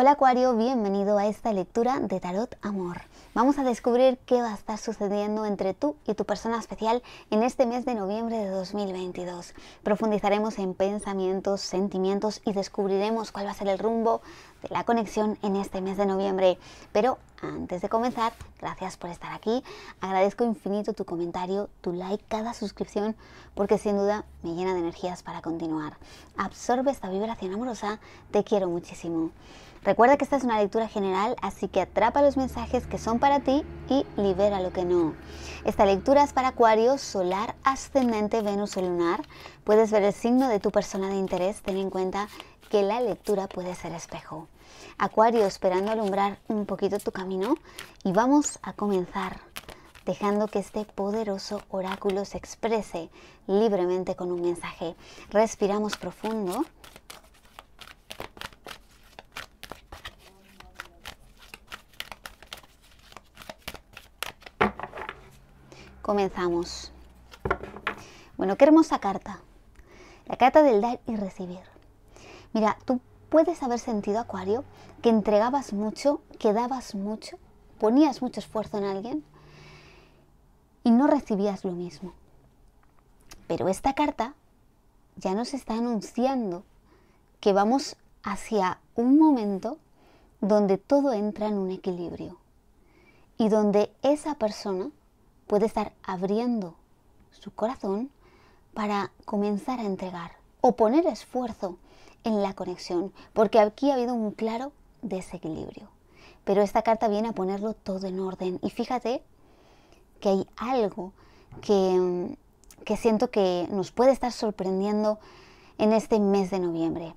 Hola Acuario, bienvenido a esta lectura de Tarot Amor. Vamos a descubrir qué va a estar sucediendo entre tú y tu persona especial en este mes de noviembre de 2022. Profundizaremos en pensamientos, sentimientos y descubriremos cuál va a ser el rumbo de la conexión en este mes de noviembre. Pero antes de comenzar, gracias por estar aquí. Agradezco infinito tu comentario, tu like, cada suscripción, porque sin duda me llena de energías para continuar. Absorbe esta vibración amorosa, te quiero muchísimo. Recuerda que esta es una lectura general, así que atrapa los mensajes que son para ti y libera lo que no. Esta lectura es para Acuario, Solar, Ascendente, Venus o Lunar. Puedes ver el signo de tu persona de interés, ten en cuenta que la lectura puede ser espejo. Acuario, esperando alumbrar un poquito tu camino y vamos a comenzar dejando que este poderoso oráculo se exprese libremente con un mensaje. Respiramos profundo Comenzamos. Bueno, qué hermosa carta. La carta del dar y recibir. Mira, tú puedes haber sentido, Acuario, que entregabas mucho, que dabas mucho, ponías mucho esfuerzo en alguien y no recibías lo mismo. Pero esta carta ya nos está anunciando que vamos hacia un momento donde todo entra en un equilibrio y donde esa persona puede estar abriendo su corazón para comenzar a entregar o poner esfuerzo en la conexión, porque aquí ha habido un claro desequilibrio. Pero esta carta viene a ponerlo todo en orden y fíjate que hay algo que, que siento que nos puede estar sorprendiendo en este mes de noviembre.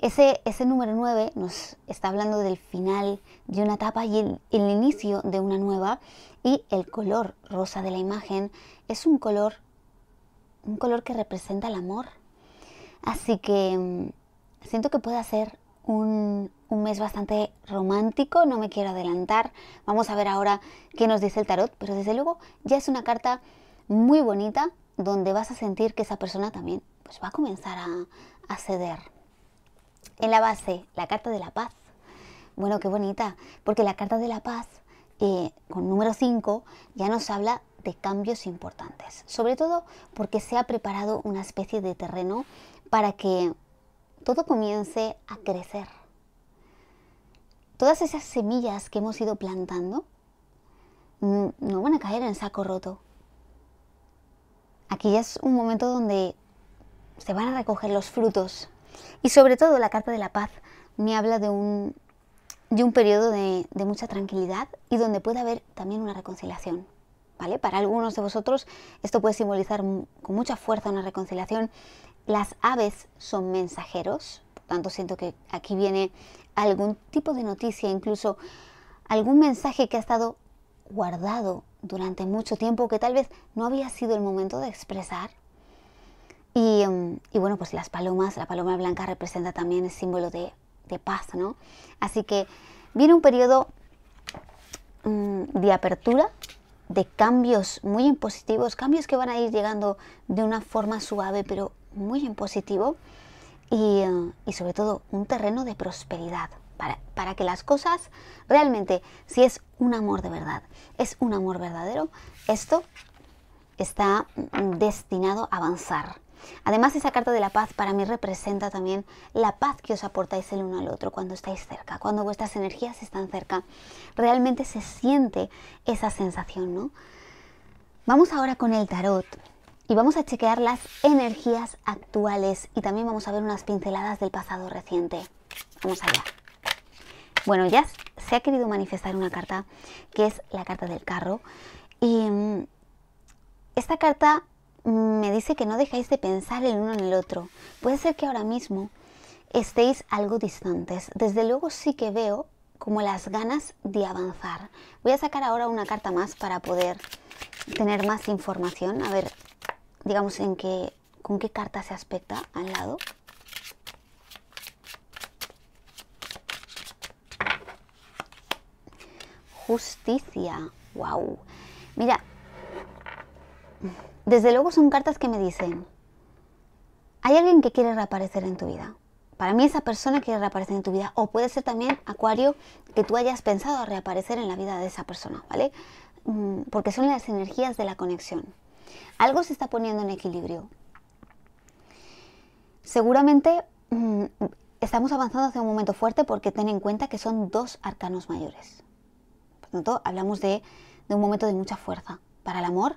Ese, número 9 nos está hablando del final de una etapa y el, inicio de una nueva. Y el color rosa de la imagen es un color, un color que representa el amor. Así que mm, siento que puede ser un, mes bastante romántico, no me quiero adelantar. Vamos a ver ahora qué nos dice el tarot, pero desde luego ya es una carta muy bonita donde vas a sentir que esa persona también pues, va a comenzar a ceder en la base la carta de la paz. Bueno, qué bonita, porque la carta de la paz, eh, con número 5, ya nos habla de cambios importantes, sobre todo porque se ha preparado una especie de terreno para que todo comience a crecer. Todas esas semillas que hemos ido plantando mm, no van a caer en saco roto. Aquí ya es un momento donde se van a recoger los frutos y sobre todo la carta de la paz me habla de un, de periodo de, mucha tranquilidad y donde puede haber también una reconciliación. ¿Vale? Para algunos de vosotros esto puede simbolizar con mucha fuerza una reconciliación. Las aves son mensajeros, por tanto siento que aquí viene algún tipo de noticia, incluso algún mensaje que ha estado guardado durante mucho tiempo que tal vez no había sido el momento de expresar, Mm, y, bueno, pues las palomas, la paloma blanca representa también el símbolo de, paz, ¿no? Así que viene un periodo mm, de apertura, de cambios muy impositivos, cambios que van a ir llegando de una forma suave, pero muy impositivo, y, y sobre todo un terreno de prosperidad. para, que las cosas realmente, si es un amor de verdad, es un amor verdadero, esto está mm, destinado a avanzar. Además, esa carta de la paz para mí representa también la paz que os aportáis el uno al otro cuando estáis cerca, cuando vuestras energías están cerca. Realmente se siente esa sensación, ¿no? Vamos ahora con el tarot y vamos a chequear las energías actuales y también vamos a ver unas pinceladas del pasado reciente. Vamos allá. Bueno, ya se ha querido manifestar una carta que es la carta del carro y mm, esta carta me dice que no dejáis de pensar el uno en el otro. Puede ser que ahora mismo estéis algo distantes. Desde luego sí que veo como las ganas de avanzar. Voy a sacar ahora una carta más para poder tener más información. A ver, digamos, en qué, con qué carta se aspecta al lado. Justicia. Wow. Mira, desde luego son cartas que me dicen, hay alguien que quiere reaparecer en tu vida. Para mí esa persona quiere reaparecer en tu vida. O puede ser también, Acuario, que tú hayas pensado a reaparecer en la vida de esa persona, ¿vale? Mm, porque son las energías de la conexión. Algo se está poniendo en equilibrio. Seguramente mm, estamos avanzando hacia un momento fuerte porque ten en cuenta que son dos arcanos mayores. Por tanto, hablamos de un momento de mucha fuerza para el amor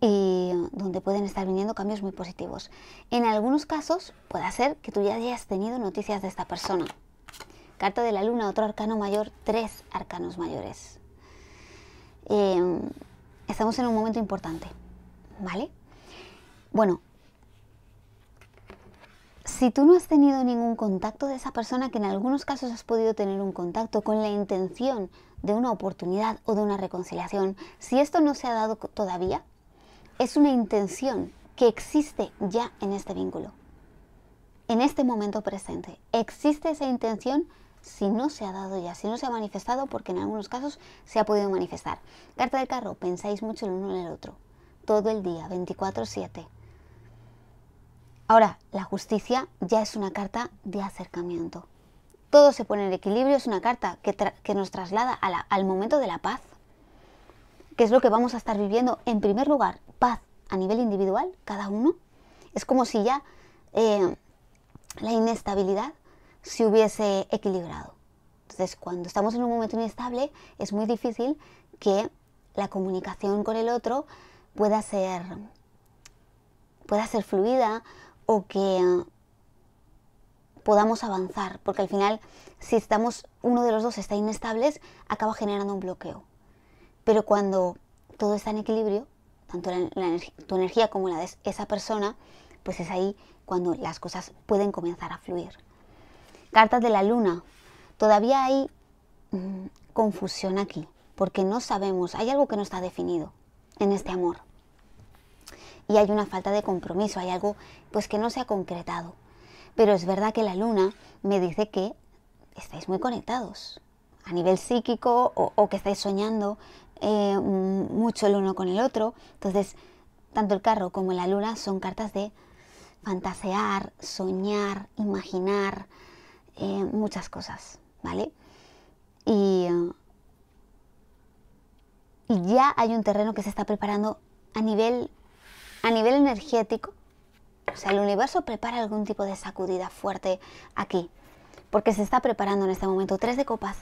y donde pueden estar viniendo cambios muy positivos. En algunos casos puede ser que tú ya hayas tenido noticias de esta persona. Carta de la Luna, otro arcano mayor, tres arcanos mayores. Em, estamos en un momento importante, ¿vale? Bueno, si tú no has tenido ningún contacto de esa persona, que en algunos casos has podido tener un contacto con la intención de una oportunidad o de una reconciliación, si esto no se ha dado todavía, es una intención que existe ya en este vínculo. En este momento presente existe esa intención si no se ha dado ya, si no se ha manifestado, porque en algunos casos se ha podido manifestar. Carta del carro, pensáis mucho el uno en el otro, todo el día, 24/7. Ahora, la justicia ya es una carta de acercamiento. Todo se pone en equilibrio, es una carta que, nos traslada al momento de la paz, que es lo que vamos a estar viviendo en primer lugar paz a nivel individual, cada uno. Es como si ya eh, la inestabilidad se hubiese equilibrado. Entonces, cuando estamos en un momento inestable, es muy difícil que la comunicación con el otro pueda ser, pueda ser fluida o que podamos avanzar, porque al final si estamos uno de los dos está inestables, acaba generando un bloqueo. Pero cuando todo está en equilibrio, tanto tu energía como la de esa persona, pues es ahí cuando las cosas pueden comenzar a fluir. Cartas de la luna. Todavía hay mm, confusión aquí, porque no sabemos, hay algo que no está definido en este amor. Y hay una falta de compromiso, hay algo pues que no se ha concretado. Pero es verdad que la luna me dice que estáis muy conectados a nivel psíquico o que estáis soñando, eh, mucho el uno con el otro. Entonces, tanto el carro como la luna son cartas de fantasear, soñar, imaginar, eh, muchas cosas, ¿vale? Y, y ya hay un terreno que se está preparando a nivel, a nivel energético. O sea, el universo prepara algún tipo de sacudida fuerte aquí, porque se está preparando en este momento tres de copas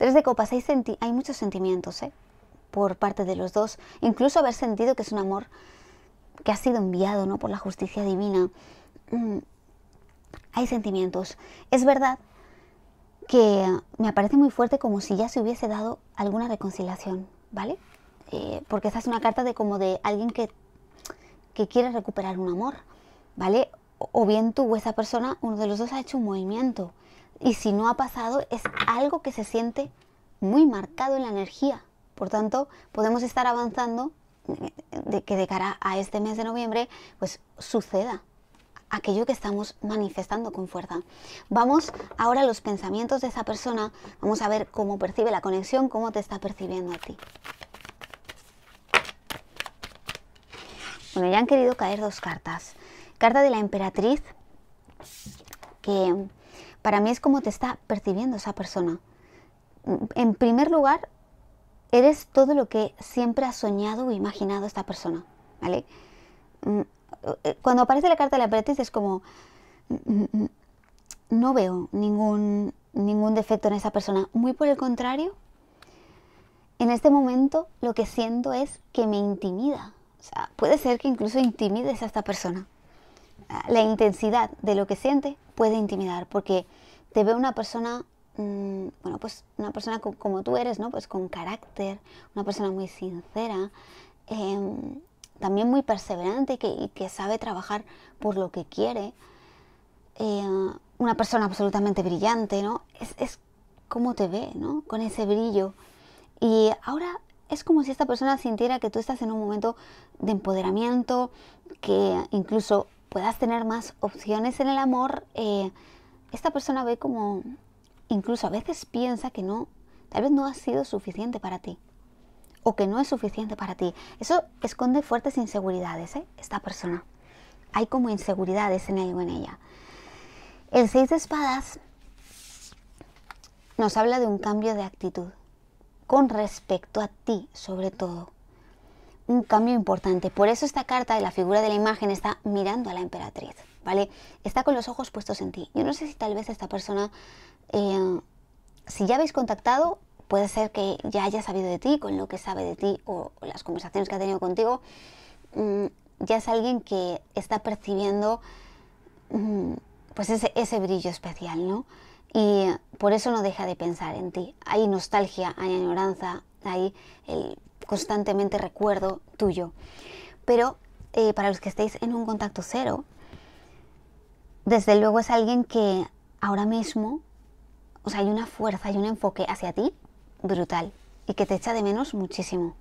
Tres de copas, hay, muchos sentimientos ¿eh? por parte de los dos, incluso haber sentido que es un amor que ha sido enviado ¿no? por la justicia divina. Mm, hay sentimientos. Es verdad que me aparece muy fuerte como si ya se hubiese dado alguna reconciliación, ¿vale? Eh, porque esa es una carta de como de alguien que, que quiere recuperar un amor, ¿vale? O bien tú o esa persona, uno de los dos ha hecho un movimiento y si no ha pasado, es algo que se siente muy marcado en la energía. Por tanto, podemos estar avanzando de que de cara a este mes de noviembre, pues suceda aquello que estamos manifestando con fuerza. Vamos ahora a los pensamientos de esa persona, vamos a ver cómo percibe la conexión, cómo te está percibiendo a ti. Bueno, ya han querido caer dos cartas. Carta de la emperatriz, que para mí es como te está percibiendo esa persona. En primer lugar, eres todo lo que siempre ha soñado o imaginado esta persona, ¿vale? Mm, eh, cuando aparece la carta de la emperatriz es como mm, mm, no veo ningún ningún defecto en esa persona, muy por el contrario, en este momento lo que siento es que me intimida. puede ser que incluso intimides a esta persona. Ah, la intensidad de lo que siente puede intimidar porque te ve una persona, mm, bueno, pues una persona como tú eres, ¿no? Pues con carácter, una persona muy sincera, em, también muy perseverante que, que sabe trabajar por lo que quiere, eh, una persona absolutamente brillante, ¿no? Es, es cómo te ve, ¿no? Con ese brillo. Y ahora es como si esta persona sintiera que tú estás en un momento de empoderamiento, que incluso puedas tener más opciones en el amor, eh, esta persona ve como, incluso a veces piensa que no, tal vez no ha sido suficiente para ti o que no es suficiente para ti. Eso esconde fuertes inseguridades, ¿eh? esta persona. Hay como inseguridades en él en ella. El seis de espadas nos habla de un cambio de actitud con respecto a ti, sobre todo un cambio importante. Por eso esta carta de la figura de la imagen está mirando a la emperatriz, ¿vale? Está con los ojos puestos en ti. Yo no sé si tal vez esta persona, eh, si ya habéis contactado, puede ser que ya haya sabido de ti, con lo que sabe de ti o, las conversaciones que ha tenido contigo, mm, ya es alguien que está percibiendo mm, pues ese, brillo especial, ¿no? Y por eso no deja de pensar en ti. Hay nostalgia, hay añoranza, hay el constantemente recuerdo tuyo. Pero eh, para los que estéis en un contacto cero, desde luego es alguien que ahora mismo, o sea, hay una fuerza, y un enfoque hacia ti brutal y que te echa de menos muchísimo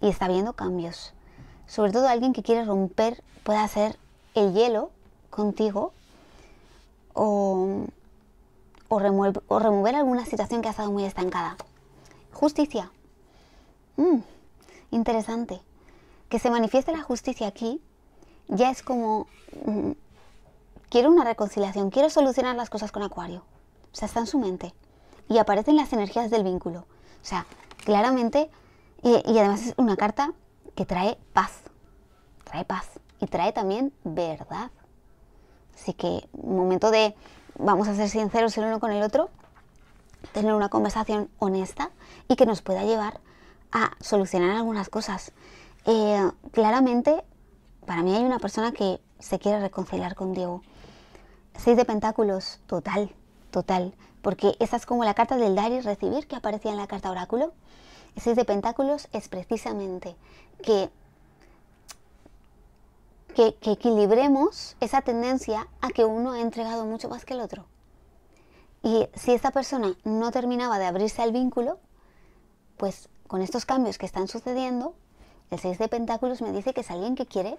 y está viendo cambios. Sobre todo alguien que quiere romper, pueda hacer el hielo contigo o, o, remover, alguna situación que ha estado muy estancada. Justicia. Mm interesante. Que se manifieste la justicia aquí ya es como, mm, quiero una reconciliación, quiero solucionar las cosas con Acuario. O sea, está en su mente. Y aparecen las energías del vínculo. O sea, claramente, y además es una carta que trae paz. Trae paz. Y trae también verdad. Así que, momento de, vamos a ser sinceros el uno con el otro, tener una conversación honesta y que nos pueda llevar a solucionar algunas cosas. Eh, claramente, para mí hay una persona que se quiere reconciliar con Diego. Seis de Pentáculos, total, total. Porque esa es como la carta del dar y recibir que aparecía en la carta oráculo. seis de Pentáculos es precisamente que, que, que equilibremos esa tendencia a que uno ha entregado mucho más que el otro. Y si esta persona no terminaba de abrirse al vínculo, pues con estos cambios que están sucediendo, el 6 de Pentáculos me dice que es alguien que quiere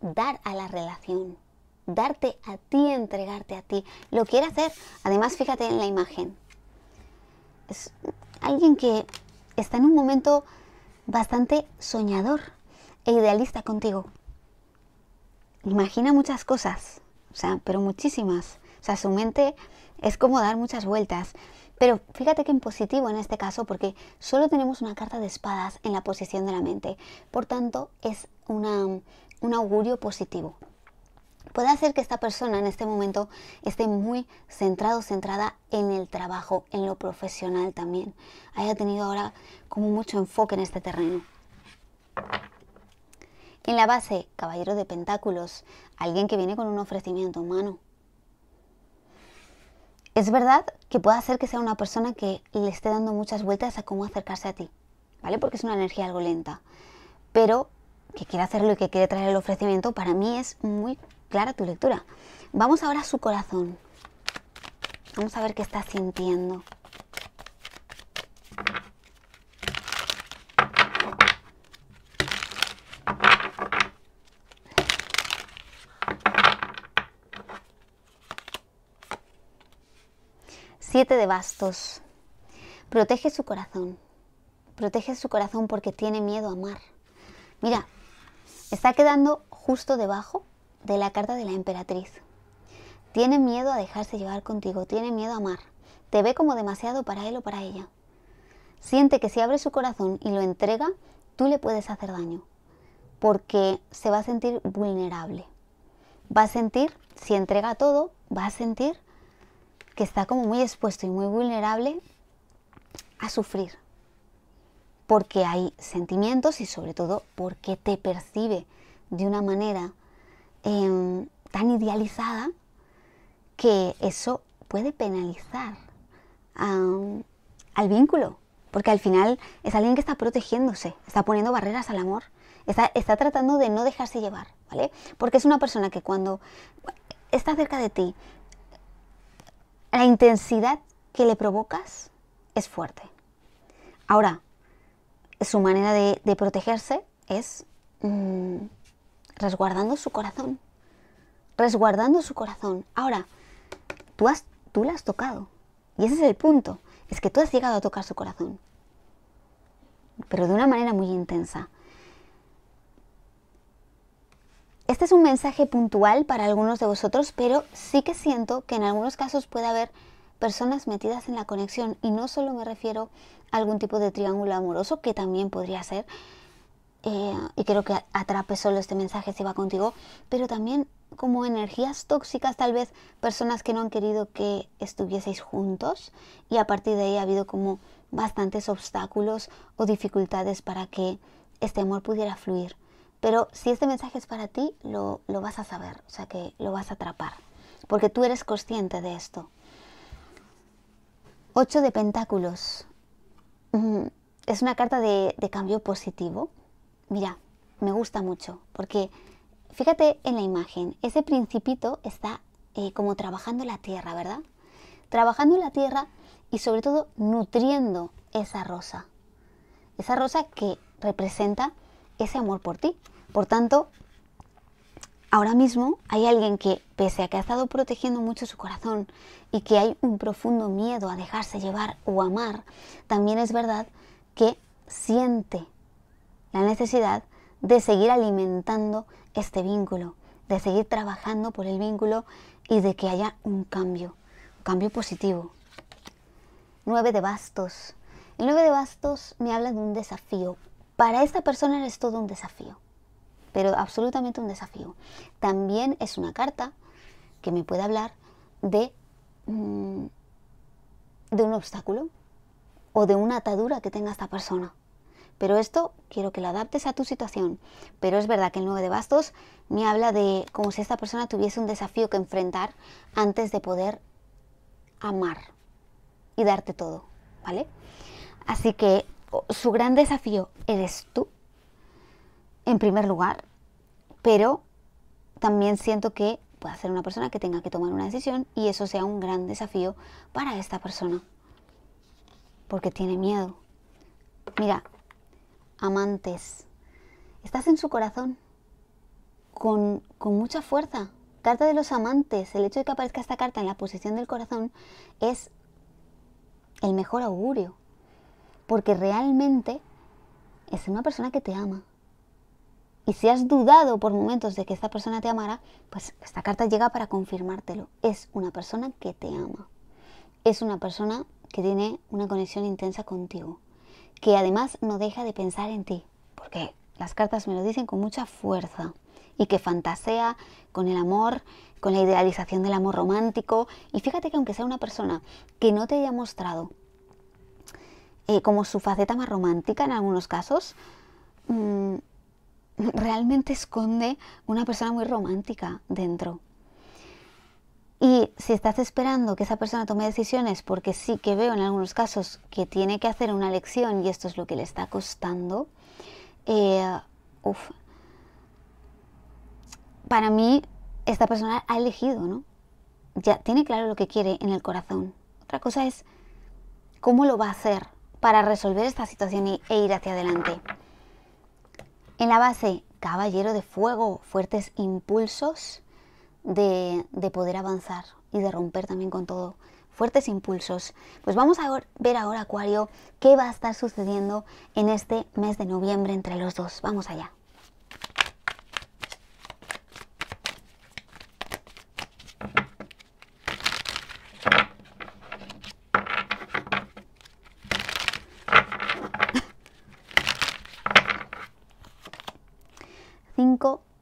dar a la relación, darte a ti, entregarte a ti. Lo quiere hacer. Además, fíjate en la imagen. Es alguien que está en un momento bastante soñador e idealista contigo. Imagina muchas cosas, o sea, pero muchísimas. O sea, su mente es como dar muchas vueltas. Pero fíjate que en positivo en este caso, porque solo tenemos una carta de espadas en la posición de la mente. Por tanto, es una, un augurio positivo. Puede hacer que esta persona en este momento esté muy centrado, centrada en el trabajo, en lo profesional también. Haya tenido ahora como mucho enfoque en este terreno. En la base, caballero de pentáculos, alguien que viene con un ofrecimiento humano. Es verdad que pueda hacer que sea una persona que le esté dando muchas vueltas a cómo acercarse a ti, ¿vale? Porque es una energía algo lenta, pero que quiere hacerlo y que quiere traer el ofrecimiento, para mí es muy clara tu lectura. Vamos ahora a su corazón. Vamos a ver qué está sintiendo. Siete de bastos. Protege su corazón. Protege su corazón porque tiene miedo a amar. Mira, está quedando justo debajo de la carta de la emperatriz. Tiene miedo a dejarse llevar contigo, tiene miedo a amar. Te ve como demasiado para él o para ella. Siente que si abre su corazón y lo entrega, tú le puedes hacer daño, porque se va a sentir vulnerable. Va a sentir, si entrega todo, va a sentir que está como muy expuesto y muy vulnerable a sufrir. Porque hay sentimientos y sobre todo porque te percibe de una manera em, tan idealizada que eso puede penalizar al vínculo. Porque al final es alguien que está protegiéndose, está poniendo barreras al amor, está, está tratando de no dejarse llevar, ¿vale? Porque es una persona que cuando está cerca de ti la intensidad que le provocas es fuerte. Ahora, su manera de, protegerse es mm, resguardando su corazón. Resguardando su corazón. Ahora, tú, has, tú la has tocado. Y ese es el punto. Es que tú has llegado a tocar su corazón. Pero de una manera muy intensa. Este es un mensaje puntual para algunos de vosotros, pero sí que siento que en algunos casos puede haber personas metidas en la conexión y no solo me refiero a algún tipo de triángulo amoroso, que también podría ser, eh, y creo que atrape solo este mensaje si va contigo, pero también como energías tóxicas, tal vez personas que no han querido que estuvieseis juntos y a partir de ahí ha habido como bastantes obstáculos o dificultades para que este amor pudiera fluir. Pero si este mensaje es para ti, lo, vas a saber, o sea que lo vas a atrapar, porque tú eres consciente de esto. Ocho de Pentáculos. Mm, es una carta de, cambio positivo. Mira, me gusta mucho, porque fíjate en la imagen, ese principito está eh, como trabajando la tierra, ¿verdad? Trabajando la tierra y sobre todo nutriendo esa rosa. Esa rosa que representa ese amor por ti. Por tanto, ahora mismo hay alguien que, pese a que ha estado protegiendo mucho su corazón y que hay un profundo miedo a dejarse llevar o amar, también es verdad que siente la necesidad de seguir alimentando este vínculo, de seguir trabajando por el vínculo y de que haya un cambio, un cambio positivo. 9 de bastos. El nueve de bastos me habla de un desafío para esta persona es todo un desafío, pero absolutamente un desafío. También es una carta que me puede hablar de, mm, de un obstáculo o de una atadura que tenga esta persona. Pero esto quiero que lo adaptes a tu situación. Pero es verdad que el 9 de bastos me habla de como si esta persona tuviese un desafío que enfrentar antes de poder amar y darte todo, ¿vale? Así que su gran desafío eres tú, en primer lugar, pero también siento que puede ser una persona que tenga que tomar una decisión y eso sea un gran desafío para esta persona, porque tiene miedo. Mira, amantes, estás en su corazón con, con mucha fuerza. Carta de los amantes, el hecho de que aparezca esta carta en la posición del corazón es el mejor augurio porque realmente es una persona que te ama. Y si has dudado por momentos de que esta persona te amara pues esta carta llega para confirmártelo. Es una persona que te ama. Es una persona que tiene una conexión intensa contigo. Que además no deja de pensar en ti. Porque las cartas me lo dicen con mucha fuerza. Y que fantasea con el amor, con la idealización del amor romántico. Y fíjate que aunque sea una persona que no te haya mostrado eh, como su faceta más romántica en algunos casos, mm, realmente esconde una persona muy romántica dentro. Y si estás esperando que esa persona tome decisiones, porque sí que veo en algunos casos que tiene que hacer una elección y esto es lo que le está costando, eh, para mí esta persona ha elegido, ¿no? Ya tiene claro lo que quiere en el corazón. Otra cosa es cómo lo va a hacer, para resolver esta situación e ir hacia adelante. En la base, caballero de fuego, fuertes impulsos de, de poder avanzar y de romper también con todo fuertes impulsos. Pues vamos a ver ahora, Acuario, qué va a estar sucediendo en este mes de noviembre entre los dos. Vamos allá.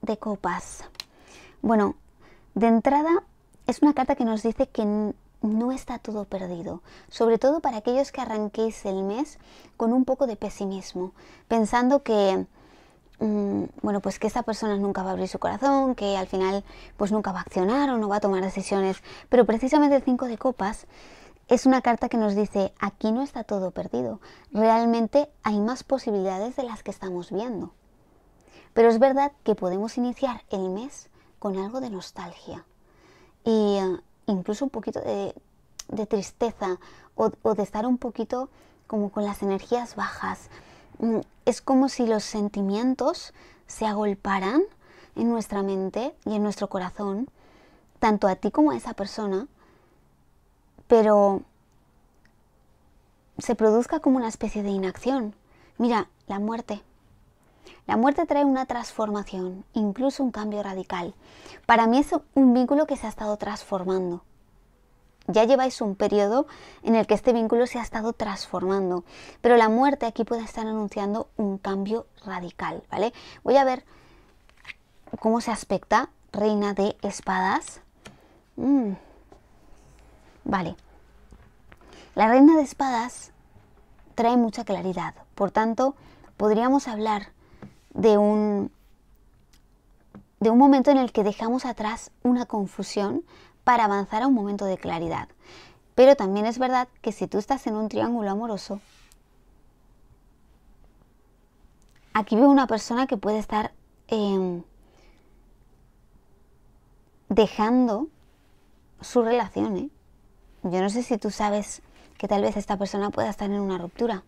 de copas. Bueno, de entrada es una carta que nos dice que no está todo perdido, sobre todo para aquellos que arranquéis el mes con un poco de pesimismo, pensando que mm, bueno, pues que esta persona nunca va a abrir su corazón, que al final pues nunca va a accionar o no va a tomar decisiones, pero precisamente el 5 de copas es una carta que nos dice, aquí no está todo perdido, realmente hay más posibilidades de las que estamos viendo. Pero es verdad que podemos iniciar el mes con algo de nostalgia e incluso un poquito de, tristeza o, de estar un poquito como con las energías bajas. Mm, es como si los sentimientos se agolparan en nuestra mente y en nuestro corazón, tanto a ti como a esa persona, pero se produzca como una especie de inacción. Mira, la muerte, la muerte trae una transformación, incluso un cambio radical. Para mí es un vínculo que se ha estado transformando. Ya lleváis un periodo en el que este vínculo se ha estado transformando, pero la muerte aquí puede estar anunciando un cambio radical, ¿vale? Voy a ver cómo se aspecta Reina de Espadas. Mm. Vale. La Reina de Espadas trae mucha claridad, por tanto, podríamos hablar de un, de un momento en el que dejamos atrás una confusión para avanzar a un momento de claridad. Pero también es verdad que si tú estás en un triángulo amoroso, aquí veo una persona que puede estar em, dejando su relación. ¿eh? Yo no sé si tú sabes que tal vez esta persona pueda estar en una ruptura.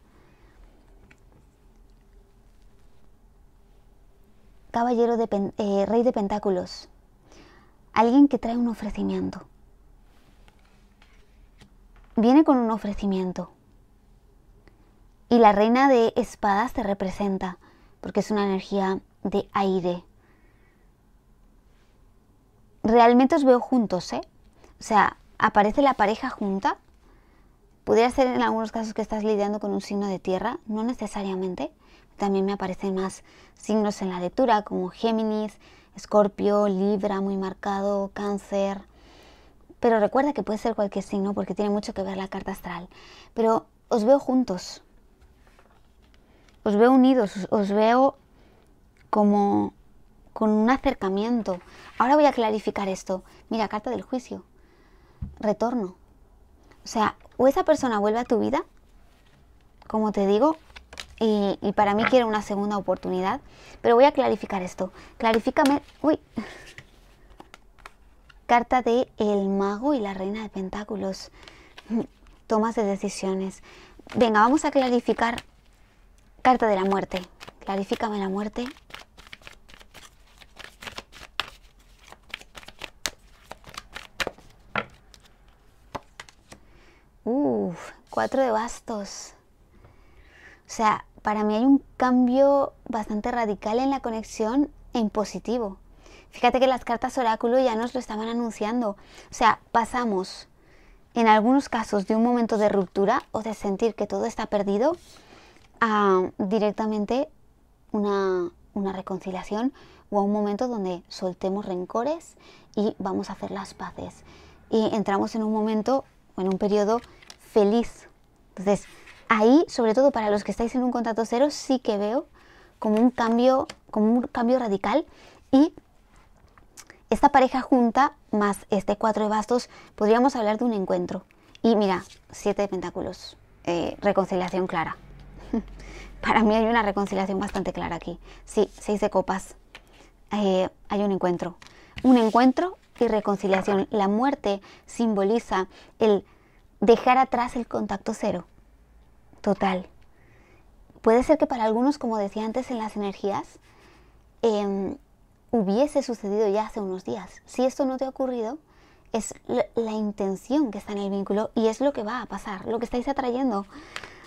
caballero de eh, rey de pentáculos. Alguien que trae un ofrecimiento. Viene con un ofrecimiento. Y la reina de espadas te representa, porque es una energía de aire. Realmente os veo juntos, ¿eh? O sea, aparece la pareja junta. Pudiera ser en algunos casos que estás lidiando con un signo de tierra, no necesariamente también me aparecen más signos en la lectura como Géminis, Escorpio, Libra muy marcado, Cáncer. Pero recuerda que puede ser cualquier signo porque tiene mucho que ver la carta astral. Pero os veo juntos. Os veo unidos, os, veo como con un acercamiento. Ahora voy a clarificar esto. Mira, carta del juicio. Retorno. O sea, o esa persona vuelve a tu vida, como te digo, y, para mí quiero una segunda oportunidad. Pero voy a clarificar esto. Clarifícame. Uy. Carta de El Mago y la Reina de Pentáculos. Tomas de decisiones. Venga, vamos a clarificar. Carta de la muerte. Clarifícame la muerte. Uf, cuatro de bastos. O sea, para mí hay un cambio bastante radical en la conexión en positivo. Fíjate que las cartas oráculo ya nos lo estaban anunciando. O sea, pasamos en algunos casos de un momento de ruptura o de sentir que todo está perdido a directamente una, una reconciliación o a un momento donde soltemos rencores y vamos a hacer las paces. Y entramos en un momento o en un periodo feliz. Entonces, ahí, sobre todo para los que estáis en un contacto cero, sí que veo como un cambio, como un cambio radical y esta pareja junta más este cuatro de bastos, podríamos hablar de un encuentro. Y mira, siete de pentáculos, eh, reconciliación clara. para mí hay una reconciliación bastante clara aquí. Sí, seis de copas, eh, hay un encuentro. Un encuentro y reconciliación. La muerte simboliza el dejar atrás el contacto cero total. Puede ser que para algunos, como decía antes en las energías, em, hubiese sucedido ya hace unos días. Si esto no te ha ocurrido, es la, la intención que está en el vínculo y es lo que va a pasar, lo que estáis atrayendo.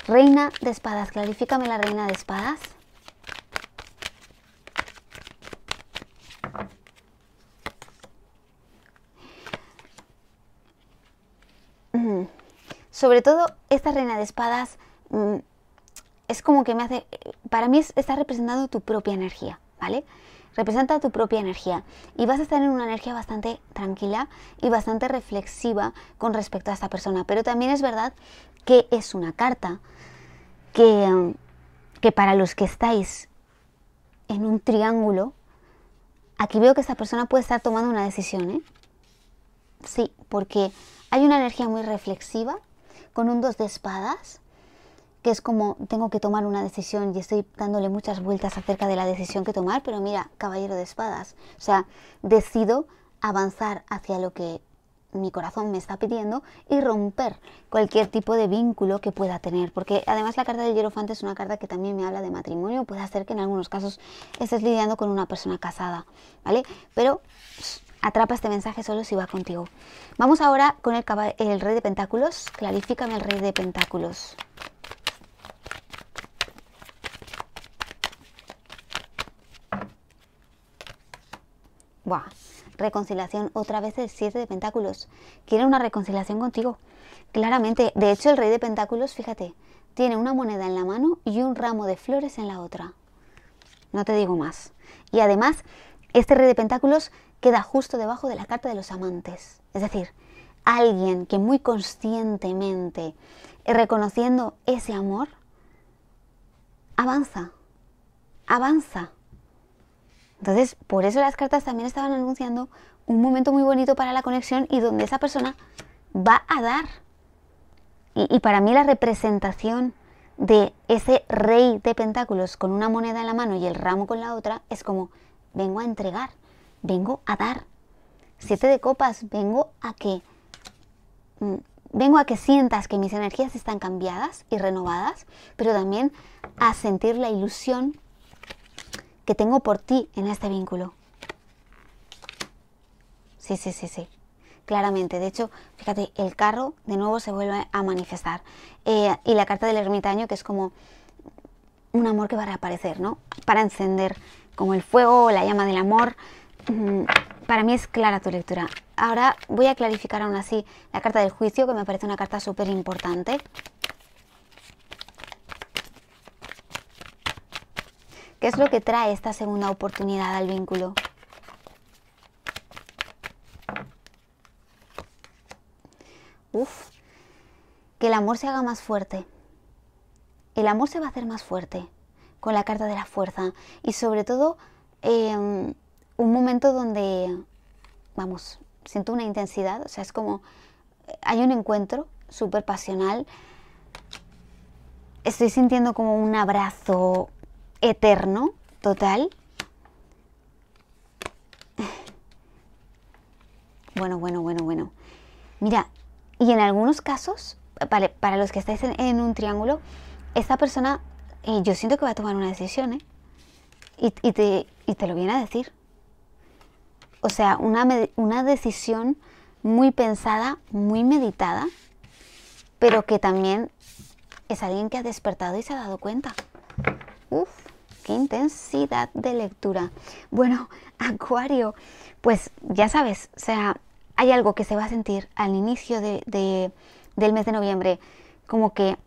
Reina de espadas, clarifícame la reina de espadas. Mm. Sobre todo, esta reina de espadas Mm, es como que me hace, para mí está representando tu propia energía, ¿vale? Representa tu propia energía y vas a estar en una energía bastante tranquila y bastante reflexiva con respecto a esta persona. Pero también es verdad que es una carta que, que para los que estáis en un triángulo, aquí veo que esta persona puede estar tomando una decisión, ¿eh? Sí, porque hay una energía muy reflexiva con un dos de espadas es como tengo que tomar una decisión y estoy dándole muchas vueltas acerca de la decisión que tomar, pero mira, caballero de espadas, o sea, decido avanzar hacia lo que mi corazón me está pidiendo y romper cualquier tipo de vínculo que pueda tener. Porque además la carta del hierofante es una carta que también me habla de matrimonio. Puede hacer que en algunos casos estés lidiando con una persona casada, ¿vale? Pero atrapa este mensaje solo si va contigo. Vamos ahora con el, rey de pentáculos. Clarifícame el rey de pentáculos. reconciliación, otra vez el siete de pentáculos. Quiere una reconciliación contigo. Claramente, de hecho el rey de pentáculos, fíjate, tiene una moneda en la mano y un ramo de flores en la otra. No te digo más. Y además, este rey de pentáculos queda justo debajo de la carta de los amantes. Es decir, alguien que muy conscientemente, eh, reconociendo ese amor, avanza, avanza. Entonces, por eso las cartas también estaban anunciando un momento muy bonito para la conexión y donde esa persona va a dar. Y, y, para mí la representación de ese rey de pentáculos con una moneda en la mano y el ramo con la otra es como, vengo a entregar, vengo a dar. Siete de copas, vengo a que... Mm, vengo a que sientas que mis energías están cambiadas y renovadas, pero también a sentir la ilusión que tengo por ti en este vínculo. Sí, sí, sí, sí. Claramente, de hecho, fíjate, el carro de nuevo se vuelve a manifestar. Eh, y la carta del ermitaño, que es como un amor que va a reaparecer, ¿no? Para encender como el fuego o la llama del amor. Mm, para mí es clara tu lectura. Ahora voy a clarificar aún así la carta del juicio, que me parece una carta súper importante. ¿Qué es lo que trae esta segunda oportunidad al vínculo? Uf, que el amor se haga más fuerte. El amor se va a hacer más fuerte con la carta de la fuerza y sobre todo em, un momento donde, vamos, siento una intensidad, o sea, es como, hay un encuentro súper pasional, estoy sintiendo como un abrazo, eterno, total. Bueno, bueno, bueno, bueno. Mira, y en algunos casos, para los que estáis en, un triángulo, esta persona, eh, yo siento que va a tomar una decisión, ¿eh? Y, te, lo viene a decir. O sea, una, una decisión muy pensada, muy meditada, pero que también es alguien que ha despertado y se ha dado cuenta. Uf, qué intensidad de lectura. Bueno, Acuario, pues ya sabes, o sea, hay algo que se va a sentir al inicio de, del mes de noviembre, como que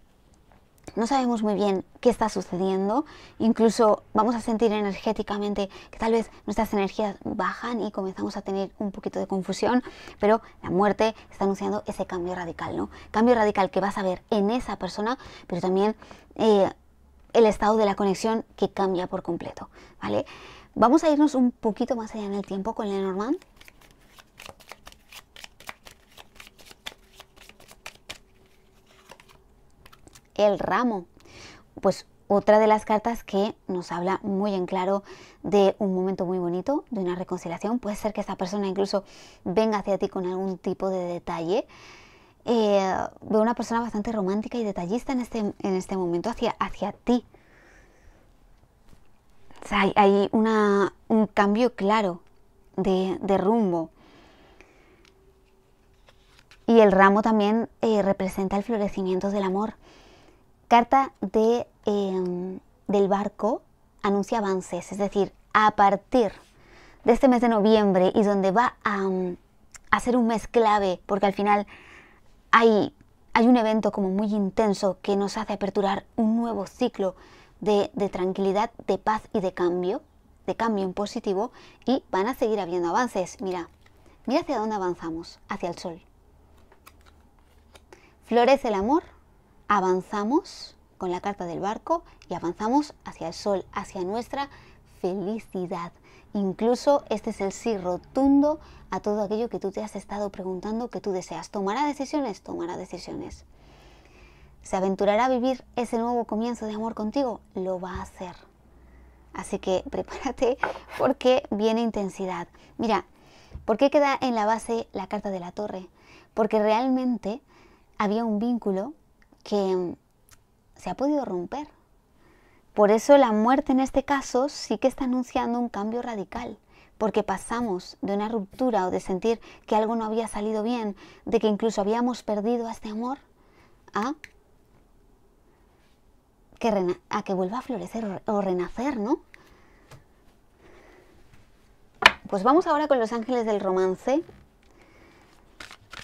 no sabemos muy bien qué está sucediendo, incluso vamos a sentir energéticamente que tal vez nuestras energías bajan y comenzamos a tener un poquito de confusión, pero la muerte está anunciando ese cambio radical, ¿no? Cambio radical que vas a ver en esa persona, pero también eh, el estado de la conexión que cambia por completo, ¿vale? Vamos a irnos un poquito más allá en el tiempo con Lenormand. El ramo, pues otra de las cartas que nos habla muy en claro de un momento muy bonito, de una reconciliación. Puede ser que esta persona incluso venga hacia ti con algún tipo de detalle, eh, veo una persona bastante romántica y detallista en este, en este momento hacia, hacia ti. hay, una, un cambio claro de, rumbo. Y el ramo también eh, representa el florecimiento del amor. Carta de, em, del barco anuncia avances, es decir, a partir de este mes de noviembre y donde va a mm, ser un mes clave, porque al final hay, un evento como muy intenso que nos hace aperturar un nuevo ciclo de, de tranquilidad, de paz y de cambio, de cambio en positivo, y van a seguir habiendo avances. Mira, mira hacia dónde avanzamos, hacia el sol. Florece el amor, avanzamos con la carta del barco y avanzamos hacia el sol, hacia nuestra felicidad. Incluso este es el sí rotundo a todo aquello que tú te has estado preguntando que tú deseas. ¿Tomará decisiones? Tomará decisiones. ¿Se aventurará a vivir ese nuevo comienzo de amor contigo? Lo va a hacer. Así que prepárate porque viene intensidad. Mira, ¿por qué queda en la base la carta de la torre? Porque realmente había un vínculo que mm, se ha podido romper por eso la muerte en este caso sí que está anunciando un cambio radical, porque pasamos de una ruptura o de sentir que algo no había salido bien, de que incluso habíamos perdido a este amor, a que, vuelva a florecer o renacer, ¿no? Pues vamos ahora con los ángeles del romance.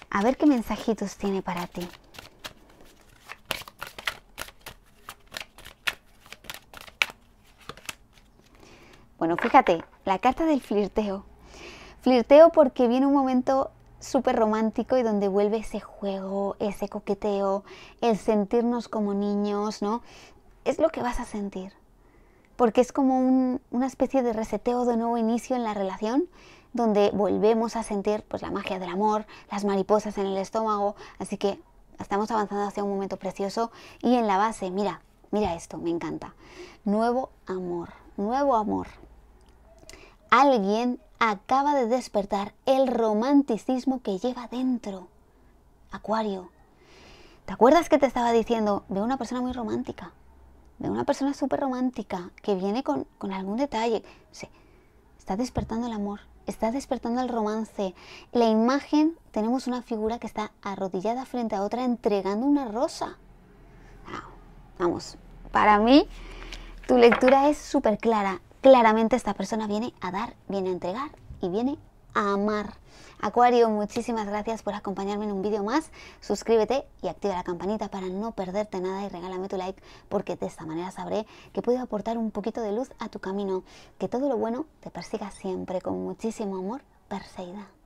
A ver qué mensajitos tiene para ti. Bueno, fíjate, la carta del flirteo. Flirteo porque viene un momento súper romántico y donde vuelve ese juego, ese coqueteo, el sentirnos como niños, ¿no? Es lo que vas a sentir. Porque es como una especie de reseteo de nuevo inicio en la relación, donde volvemos a sentir pues, la magia del amor, las mariposas en el estómago. Así que estamos avanzando hacia un momento precioso. Y en la base, mira, mira esto, me encanta. Nuevo amor, nuevo amor. Alguien acaba de despertar el romanticismo que lleva dentro. Acuario. ¿Te acuerdas que te estaba diciendo? Veo una persona muy romántica. Veo una persona súper romántica que viene con, algún detalle. Sí. Está despertando el amor, está despertando el romance. la imagen tenemos una figura que está arrodillada frente a otra entregando una rosa. Vamos, para mí tu lectura es súper clara claramente esta persona viene a dar, viene a entregar y viene a amar. Acuario, muchísimas gracias por acompañarme en un vídeo más. Suscríbete y activa la campanita para no perderte nada y regálame tu like porque de esta manera sabré que puedo aportar un poquito de luz a tu camino. Que todo lo bueno te persiga siempre con muchísimo amor, Perseida.